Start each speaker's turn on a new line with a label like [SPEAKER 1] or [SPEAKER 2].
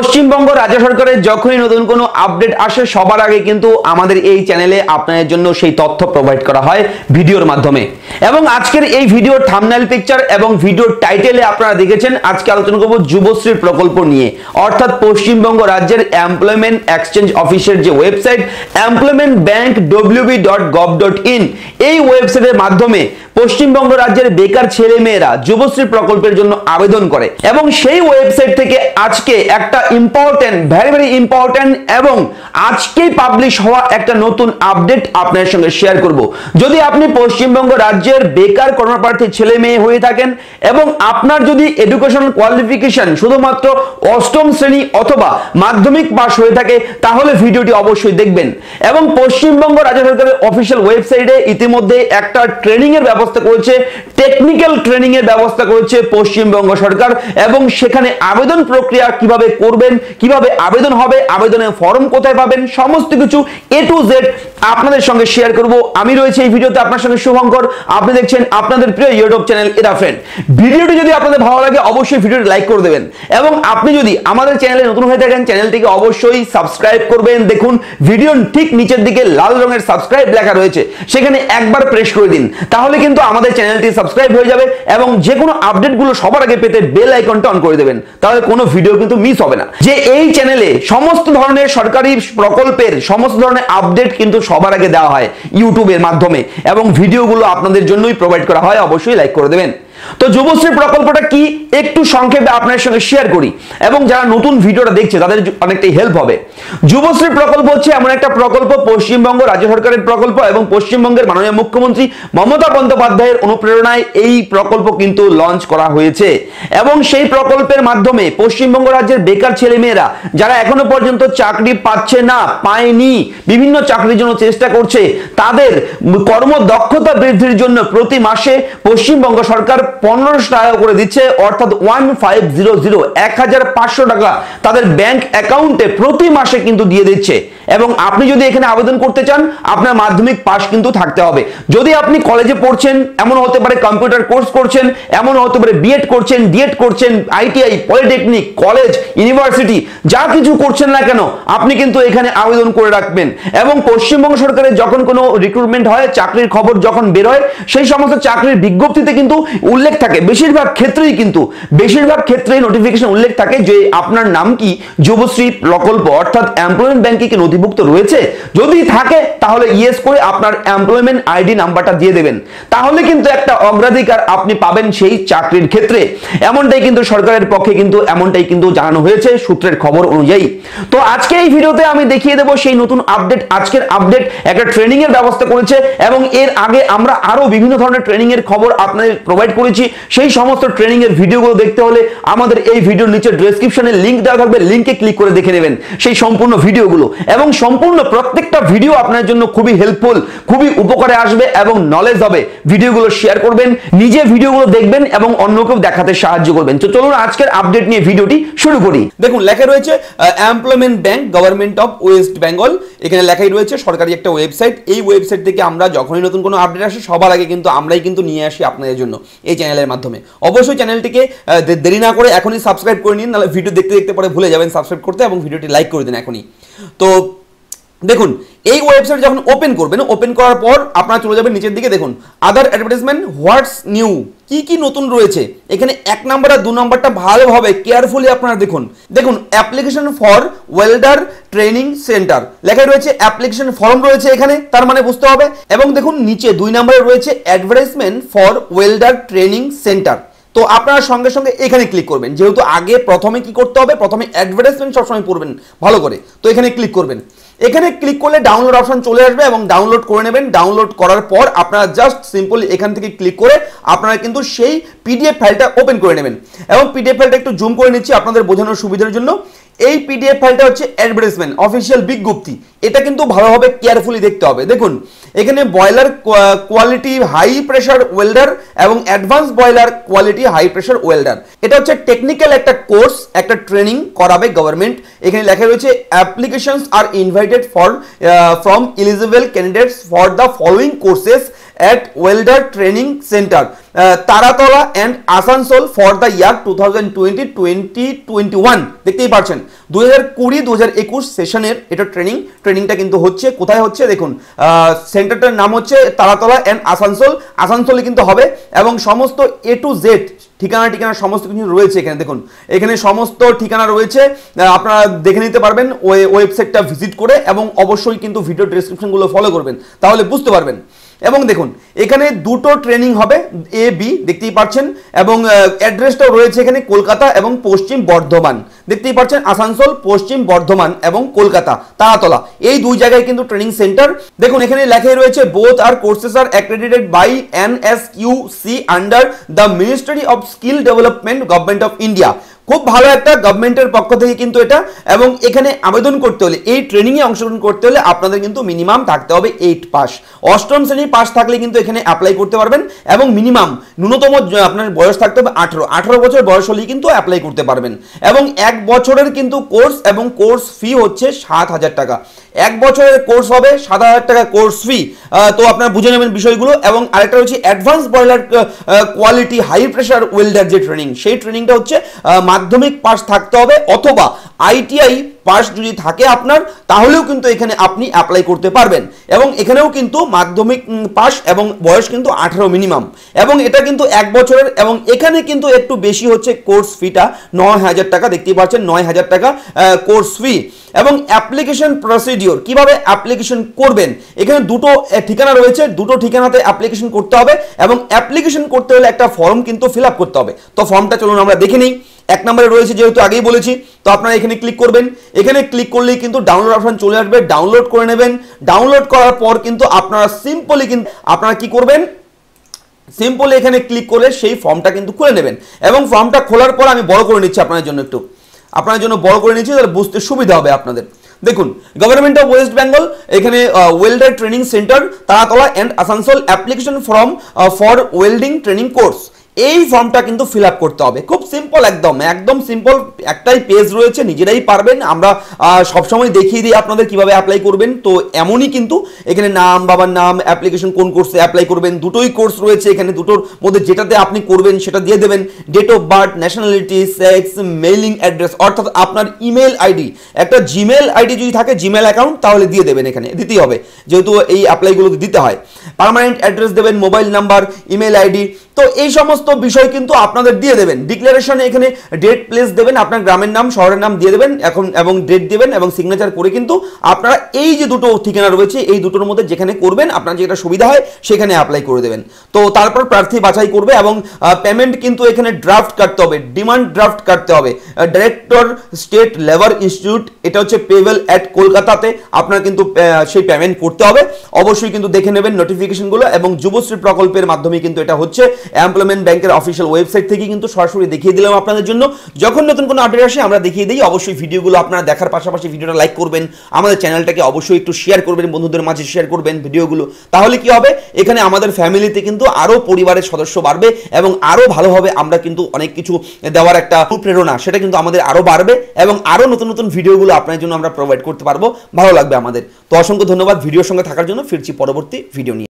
[SPEAKER 1] পশ্চিমবঙ্গ রাজ্য সরকারের যখনই নতুন কোনো আপডেট আসে সবার আগে কিন্তু আমাদের এই চ্যানেলে আপনাদের জন্য সেই তথ্য প্রোভাইড করা হয় ভিডিওর মাধ্যমে এবং আজকের এই ভিডিওর থামনাইল পিকচার এবং ভিডিওর টাইটেলে আপনারা দেখেছেন আজকে আলোচনা করব যুবশ্রীর প্রকল্প নিয়ে অর্থাৎ পশ্চিমবঙ্গ রাজ্যের এমপ্লয়মেন্ট এক্সচেঞ্জ অফিসের যে website employment bank WB dot gov dot in এই ওয়েবসাইটের মাধ্যমে পশ্চিমবঙ্গ রাজ্যের বেকার ছেলে মেয়েরা যুবশ্রী প্রকল্পের জন্য আবেদন করে এবং সেই ওয়েবসাইট থেকে আজকে একটা ইম্পর্টেন্ট ভেরি ভেরি ইম্পর্টেন্ট এবং আজকেই পাবলিশ হওয়া একটা নতুন আপডেট আপনার সঙ্গে শেয়ার করব যদি আপনি পশ্চিমবঙ্গ রাজ্যের বেকার কর্মপ্রার্থী ছেলে মেয়ে হয়ে থাকেন এবং আপনার যদি এডুকেশন কোয়ালিফিকেশন শুধুমাত্র অষ্টম শ্রেণী অথবা মাধ্যমিক পাশ হয়ে থাকে তাহলে ভিডিওটি অবশ্যই দেখবেন এবং পশ্চিমবঙ্গ রাজ্য সরকারের অফিসিয়াল ওয়েবসাইটে ইতিমধ্যে একটা ট্রেনিং এর ব্যবস্থা করেছে টেকনিক্যাল ট্রেনিং এর ব্যবস্থা করেছে পশ্চিমবঙ্গ সরকার এবং সেখানে আবেদন প্রক্রিয়া কিভাবে করব করবেন কিভাবে আবেদন হবে আবেদনের ফর্ম কোথায় পাবেন সমস্ত কিছু এ টু জেড আপনাদের সঙ্গে শেয়ার করব আমি রয়েছে এই ভিডিওতে আপনার সঙ্গে শুভঙ্কর আপনি দেখছেন আপনাদের প্রিয় ইউটিউব চ্যানেল এরা ফ্রেন্ড ভিডিওটি যদি আপনাদের ভালো লাগে অবশ্যই ভিডিওটি লাইক করে দেবেন এবং আপনি যদি আমাদের চ্যানেলে নতুন হয়ে থাকেন চ্যানেলটিকে অবশ্যই সাবস্ক্রাইব করবেন দেখুন ভিডিও ঠিক নিচের দিকে লাল রঙের সাবস্ক্রাইব লেখা রয়েছে সেখানে একবার প্রেস করে দিন তাহলে কিন্তু আমাদের চ্যানেলটি সাবস্ক্রাইব হয়ে যাবে এবং যে কোনো আপডেটগুলো সবার আগে পেতে বেল আইকনটা অন করে দেবেন তাহলে কোনো ভিডিও কিন্তু মিস হবে না যে এই চ্যানেলে সমস্ত ধরনের সরকারি প্রকল্পের সমস্ত ধরনের আপডেট কিন্তু সবার আগে দেওয়া হয় ইউটিউবের মাধ্যমে এবং ভিডিওগুলো আপনাদের জন্যই প্রোভাইড করা হয় অবশ্যই লাইক করে দেবেন তো যুবশ্রী প্রকল্পটা কি একটু সংক্ষেপে আপনার সঙ্গে শেয়ার করি এবং যারা নতুন ভিডিওটা দেখছে তাদের অনেকটাই হেল্প হবে যুবশ্রী প্রকল্প হচ্ছে এমন একটা প্রকল্প পশ্চিমবঙ্গ রাজ্য সরকারের প্রকল্প এবং পশ্চিমবঙ্গের মাননীয় মুখ্যমন্ত্রী মমতা বন্দ্যোপাধ্যায়ের অনুপ্রেরণায় এই প্রকল্প কিন্তু লঞ্চ করা হয়েছে এবং সেই প্রকল্পের মাধ্যমে পশ্চিমবঙ্গ রাজ্যের বেকার ছেলেমেয়েরা যারা এখনো পর্যন্ত চাকরি পাচ্ছে না পায়নি বিভিন্ন চাকরির জন্য চেষ্টা করছে তাদের কর্মদক্ষতা বৃদ্ধির জন্য প্রতি মাসে পশ্চিমবঙ্গ সরকার পনেরোশো টাকা করে দিচ্ছে অর্থাৎ ওয়ান ফাইভ জিরো জিরো এক হাজার পাঁচশো টাকা তাদের ব্যাংক অ্যাকাউন্টে প্রতি মাসে কিন্তু দিয়ে দিচ্ছে এবং আপনি যদি এখানে আবেদন করতে চান আপনার মাধ্যমিক পাস কিন্তু থাকতে হবে যদি আপনি কলেজে পড়ছেন এমন হতে পারে কম্পিউটার কোর্স করছেন এমন হতে পারে বিএড করছেন ডিএড করছেন আইটিআই পলিটেকনিক কলেজ ইউনিভার্সিটি যা কিছু করছেন না কেন আপনি কিন্তু এখানে আবেদন করে রাখবেন এবং পশ্চিমবঙ্গ সরকারের যখন কোনো রিক্রুটমেন্ট হয় চাকরির খবর যখন বেরোয় সেই সমস্ত চাকরির বিজ্ঞপ্তিতে কিন্তু উল্লেখ থাকে বেশিরভাগ ক্ষেত্রেই কিন্তু বেশিরভাগ ক্ষেত্রেই নোটিফিকেশন উল্লেখ থাকে যে আপনার নাম কি যুবশ্রী প্রকল্প অর্থাৎ এমপ্লয়মেন্ট ব্যাংকে নথি নথিভুক্ত রয়েছে যদি থাকে তাহলে ইয়েস করে আপনার এমপ্লয়মেন্ট আইডি নাম্বারটা দিয়ে দেবেন তাহলে কিন্তু একটা অগ্রাধিকার আপনি পাবেন সেই চাকরির ক্ষেত্রে এমনটাই কিন্তু সরকারের পক্ষে কিন্তু এমনটাই কিন্তু জানানো হয়েছে সূত্রের খবর অনুযায়ী তো আজকে এই ভিডিওতে আমি দেখিয়ে দেব সেই নতুন আপডেট আজকের আপডেট একটা ট্রেনিং এর ব্যবস্থা করেছে এবং এর আগে আমরা আরো বিভিন্ন ধরনের ট্রেনিং এর খবর আপনাদের প্রোভাইড করেছি সেই সমস্ত ট্রেনিং এর ভিডিওগুলো দেখতে হলে আমাদের এই ভিডিওর নিচে ডেসক্রিপশনে লিংক দেওয়া থাকবে লিংকে ক্লিক করে দেখে নেবেন সেই সম্পূর্ণ ভিডিওগুলো এবং এবং সম্পূর্ণ প্রত্যেকটা ভিডিও আপনার জন্য খুবই হেল্পফুল খুবই উপকারে আসবে এবং নলেজ হবে ভিডিওগুলো শেয়ার করবেন নিজে ভিডিওগুলো দেখবেন এবং অন্যকেও দেখাতে সাহায্য করবেন তো চলুন আজকের আপডেট নিয়ে ভিডিওটি শুরু করি দেখুন লেখা রয়েছে employment bank government of West Bengal এখানে লেখাই রয়েছে সরকারি একটা ওয়েবসাইট এই ওয়েবসাইট থেকে আমরা যখনই নতুন কোনো আপডেট আসে সবার আগে কিন্তু আমরাই কিন্তু নিয়ে আসি আপনাদের জন্য এই চ্যানেলের মাধ্যমে অবশ্যই চ্যানেলটিকে দেরি না করে এখনই সাবস্ক্রাইব করে নিন নাহলে ভিডিও দেখতে দেখতে পরে ভুলে যাবেন সাবস্ক্রাইব করতে এবং ভিডিওটি লাইক করে দিন এখনই তো দেখুন এই ওয়েবসাইট যখন ওপেন করবেন ওপেন করার পর আপনারা চলে যাবেন নিচের দিকে দেখুন আদার অ্যাডভার্টাইজমেন্ট হোয়াটস নিউ কি কি নতুন রয়েছে এখানে এক নাম্বার আর দু নাম্বারটা ভালোভাবে কেয়ারফুলি আপনারা দেখুন দেখুন application for welder training center লেখা রয়েছে অ্যাপ্লিকেশন ফর্ম রয়েছে এখানে তার মানে বুঝতে হবে এবং দেখুন নিচে দুই নম্বরে রয়েছে advertisement for welder training center তো আপনারা সঙ্গে সঙ্গে এখানে ক্লিক করবেন যেহেতু আগে প্রথমে কি করতে হবে প্রথমে অ্যাডভার্টাইজমেন্ট সবসময় পড়বেন ভালো করে তো এখানে ক্লিক করবেন এখানে ক্লিক করলে ডাউনলোড অপশন চলে আসবে এবং ডাউনলোড করে নেবেন ডাউনলোড করার পর আপনারা জাস্ট সিম্পলি এখান থেকে ক্লিক করে আপনারা কিন্তু সেই পিডিএফ ফাইলটা ওপেন করে নেবেন এবং পিডিএফ ফাইলটা একটু জুম করে নিচ্ছি আপনাদের বোঝানোর সুবিধার জন্য এই পিডিএফ ফাইলটা হচ্ছে অ্যাডভার্টাইজমেন্ট অফিসিয়াল বিজ্ঞপ্তি এটা কিন্তু ভালোভাবে কেয়ারফুলি দেখতে হবে দেখুন এখানে boiler quality high pressure welder এবং advance boiler quality high pressure welder এটা হচ্ছে টেকনিক্যাল একটা কোর্স একটা ট্রেনিং করাবে গভর্নমেন্ট এখানে লেখা রয়েছে applications are invited for from eligible candidates for the following courses at welder training center Taratala and Asansol for the year two thousand twenty twenty twenty one দেখতেই পাচ্ছেন দু হাজার কুড়ি দু হাজার একুশ সেশনের এটা ট্রেনিং ট্রেনিংটা কিন্তু হচ্ছে কোথায় হচ্ছে দেখুন সেন্টারটার নাম হচ্ছে তারাতলা অ্যান্ড আসানসোল আসানসোলে কিন্তু হবে এবং সমস্ত এ টু জেড ঠিকানা ঠিকানা সমস্ত কিছু রয়েছে এখানে দেখুন এখানে সমস্ত ঠিকানা রয়েছে আপনারা দেখে নিতে পারবেন ওই ওয়েবসাইটটা ভিজিট করে এবং অবশ্যই কিন্তু ভিডিও ডিসক্রিপশনগুলো ফলো করবেন তাহলে বুঝতে পারবেন এবং দেখুন এখানে দুটো ট্রেনিং হবে এ বি দেখতেই পাচ্ছেন এবং অ্যাড্রেসটাও রয়েছে এখানে কলকাতা এবং পশ্চিম বর্ধমান দেখতেই পাচ্ছেন আসানসোল পশ্চিম বর্ধমান এবং কলকাতা তারাতলা এই দুই জায়গায় কিন্তু ট্রেনিং সেন্টার দেখুন এখানে লেখাই রয়েছে both are courses are accredited by N S Q C under the ministry of skill development government of India খুব ভালো একটা গভর্নমেন্টের পক্ষ থেকে কিন্তু এটা এবং এখানে আবেদন করতে হলে এই ট্রেনিংয়ে অংশগ্রহণ করতে হলে আপনাদের কিন্তু মিনিমাম থাকতে হবে এইট পাস অষ্টম শ্রেণীর পাস থাকলে কিন্তু এখানে অ্যাপ্লাই করতে পারবেন এবং মিনিমাম ন্যূনতম আপনার বয়স থাকতে হবে আঠেরো আঠেরো বছর বয়স হলেই কিন্তু অ্যাপ্লাই করতে পারবেন এবং এক বছরের কিন্তু কোর্স এবং কোর্স ফি হচ্ছে সাত হাজার টাকা এক বছরের কোর্স হবে সাত হাজার টাকা কোর্স ফি তো আপনারা বুঝে নেবেন বিষয়গুলো এবং আরেকটা হচ্ছে advance boiler quality high pressure welder যে ট্রেনিং সেই ট্রেনিংটা হচ্ছে মাধ্যমিক পাশ থাকতে হবে অথবা আইটিআই পাস যদি থাকে আপনার তাহলেও কিন্তু এখানে আপনি অ্যাপ্লাই করতে পারবেন এবং এখানেও কিন্তু মাধ্যমিক পাস এবং বয়স কিন্তু আঠারো মিনিমাম এবং এটা কিন্তু এক বছরের এবং এখানে কিন্তু একটু বেশি হচ্ছে কোর্স ফিটা নয় হাজার টাকা দেখতেই পাচ্ছেন নয় হাজার টাকা কোর্স ফি এবং অ্যাপ্লিকেশন প্রসিডিওর কিভাবে অ্যাপ্লিকেশন করবেন এখানে দুটো ঠিকানা রয়েছে দুটো ঠিকানাতে অ্যাপ্লিকেশন করতে হবে এবং অ্যাপ্লিকেশন করতে হলে একটা ফর্ম কিন্তু ফিল করতে হবে তো ফর্মটা চলুন আমরা দেখে নিই এক নম্বরে রয়েছে যেহেতু আগেই বলেছি তো আপনারা এখানে ক্লিক করবেন এখানে ক্লিক করলেই কিন্তু ডাউনলোড অপশান চলে আসবে ডাউনলোড করে নেবেন ডাউনলোড করার পর কিন্তু আপনারা সিম্পলি কিন্তু আপনারা কি করবেন সিম্পলি এখানে ক্লিক করে সেই ফর্মটা কিন্তু খুলে নেবেন এবং ফর্মটা খোলার পর আমি বড় করে নিচ্ছি আপনার জন্য একটু আপনার জন্য বড় করে নিচ্ছি তাহলে বুঝতে সুবিধা হবে আপনাদের দেখুন গভর্নমেন্ট অফ ওয়েস্ট বেঙ্গল এখানে welder training center Taratala and Asansol application form for welding training course এই ফর্মটা কিন্তু ফিল আপ করতে হবে খুব সিম্পল একদম একদম সিম্পল একটাই পেজ রয়েছে নিজেরাই পারবেন আমরা সবসময় দেখিয়ে দিই আপনাদের কিভাবে অ্যাপ্লাই করবেন তো এমনই কিন্তু এখানে নাম বাবার নাম অ্যাপ্লিকেশন কোন কোর্সে অ্যাপ্লাই করবেন দুটোই কোর্স রয়েছে এখানে দুটোর মধ্যে যেটাতে আপনি করবেন সেটা দিয়ে দেবেন date of birth nationality sex mailing address অর্থাৎ আপনার ইমেল আইডি একটা জিমেল আইডি যদি থাকে জিমেল অ্যাকাউন্ট তাহলে দিয়ে দেবেন এখানে দিতেই হবে যেহেতু এই অ্যাপ্লাইগুলো দিতে হয় পারমানেন্ট অ্যাড্রেস দেবেন মোবাইল নাম্বার ইমেল আইডি তো এই সমস্ত বিষয় কিন্তু আপনাদের দিয়ে দেবেন ডিক্লারেশনে এখানে ডেট প্লেস দেবেন আপনার গ্রামের নাম শহরের নাম দিয়ে দেবেন এখন এবং ডেট দেবেন এবং সিগনেচার করে কিন্তু আপনারা এই যে দুটো ঠিকানা রয়েছে এই দুটোর মধ্যে যেখানে করবেন আপনার যেটা সুবিধা হয় সেখানে অ্যাপ্লাই করে দেবেন তো তারপর প্রার্থী বাছাই করবে এবং পেমেন্ট কিন্তু এখানে ড্রাফট কাটতে হবে ডিমান্ড ড্রাফট কাটতে হবে ডাইরেক্টর স্টেট লেবার ইনস্টিটিউট এটা হচ্ছে পেভেল অ্যাট কলকাতাতে আপনার কিন্তু সেই পেমেন্ট করতে হবে অবশ্যই কিন্তু দেখে নেবেন নোটিফিকেশন অ্যাপ্লিকেশনগুলো এবং যুবশ্রী প্রকল্পের মাধ্যমে কিন্তু এটা হচ্ছে এমপ্লয়মেন্ট ব্যাংকের অফিসিয়াল ওয়েবসাইট থেকে কিন্তু সরাসরি দেখিয়ে দিলাম আপনাদের জন্য যখন নতুন কোনো আপডেট আসে আমরা দেখিয়ে দিই অবশ্যই ভিডিওগুলো আপনারা দেখার পাশাপাশি ভিডিওটা লাইক করবেন আমাদের চ্যানেলটাকে অবশ্যই একটু শেয়ার করবেন বন্ধুদের মাঝে শেয়ার করবেন ভিডিওগুলো তাহলে কি হবে এখানে আমাদের ফ্যামিলিতে কিন্তু আরও পরিবারের সদস্য বাড়বে এবং আরও ভালোভাবে আমরা কিন্তু অনেক কিছু দেওয়ার একটা প্রেরণা সেটা কিন্তু আমাদের আরও বাড়বে এবং আরও নতুন নতুন ভিডিওগুলো আপনার জন্য আমরা প্রোভাইড করতে পারবো ভালো লাগবে আমাদের তো অসংখ্য ধন্যবাদ ভিডিওর সঙ্গে থাকার জন্য ফিরছি পরবর্তী ভিডিও নিয়ে